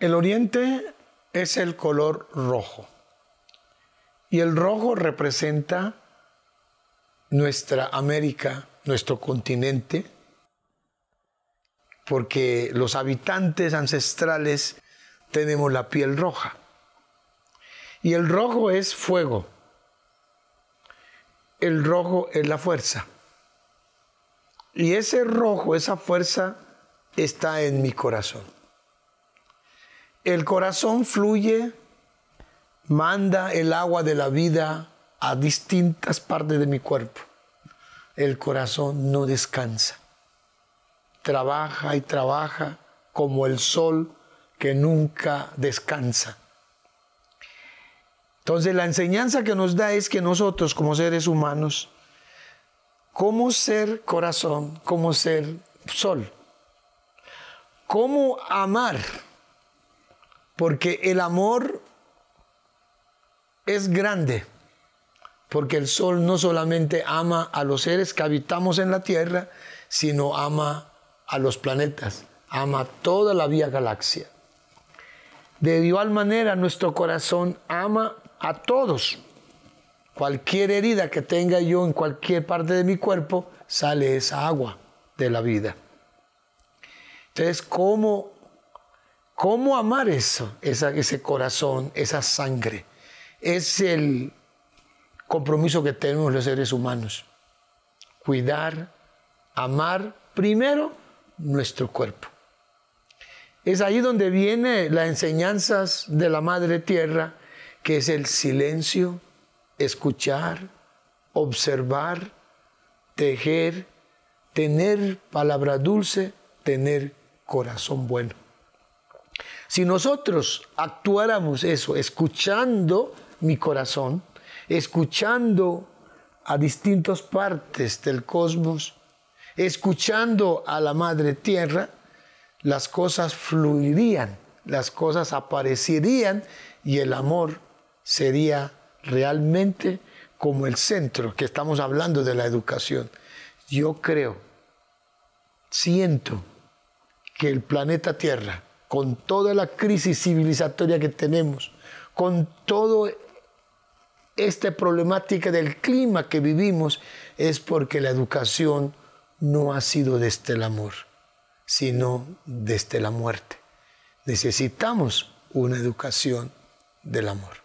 El oriente es el color rojo y el rojo representa nuestra América, nuestro continente, porque los habitantes ancestrales tenemos la piel roja. Y el rojo es fuego. El rojo es la fuerza. Y ese rojo, esa fuerza está en mi corazón. El corazón fluye, manda el agua de la vida a distintas partes de mi cuerpo. El corazón no descansa. Trabaja y trabaja como el sol que nunca descansa. Entonces la enseñanza que nos da es que nosotros como seres humanos, ¿cómo ser corazón? ¿Cómo ser sol? ¿Cómo amar? porque el amor es grande, porque el sol no solamente ama a los seres que habitamos en la Tierra, sino ama a los planetas, ama toda la Vía Galaxia. De igual manera, nuestro corazón ama a todos. Cualquier herida que tenga yo en cualquier parte de mi cuerpo, sale esa agua de la vida. Entonces, ¿cómo ¿Cómo amar eso? ese corazón, esa sangre. Es el compromiso que tenemos los seres humanos. Cuidar, amar primero nuestro cuerpo. Es ahí donde vienen las enseñanzas de la Madre Tierra, que es el silencio, escuchar, observar, tejer, tener palabra dulce, tener corazón bueno. Si nosotros actuáramos eso, escuchando mi corazón, escuchando a distintas partes del cosmos, escuchando a la Madre Tierra, las cosas fluirían, las cosas aparecerían y el amor sería realmente como el centro que estamos hablando de la educación. Yo creo, siento que el planeta Tierra con toda la crisis civilizatoria que tenemos, con toda esta problemática del clima que vivimos, es porque la educación no ha sido desde este el amor, sino desde este la muerte. Necesitamos una educación del amor.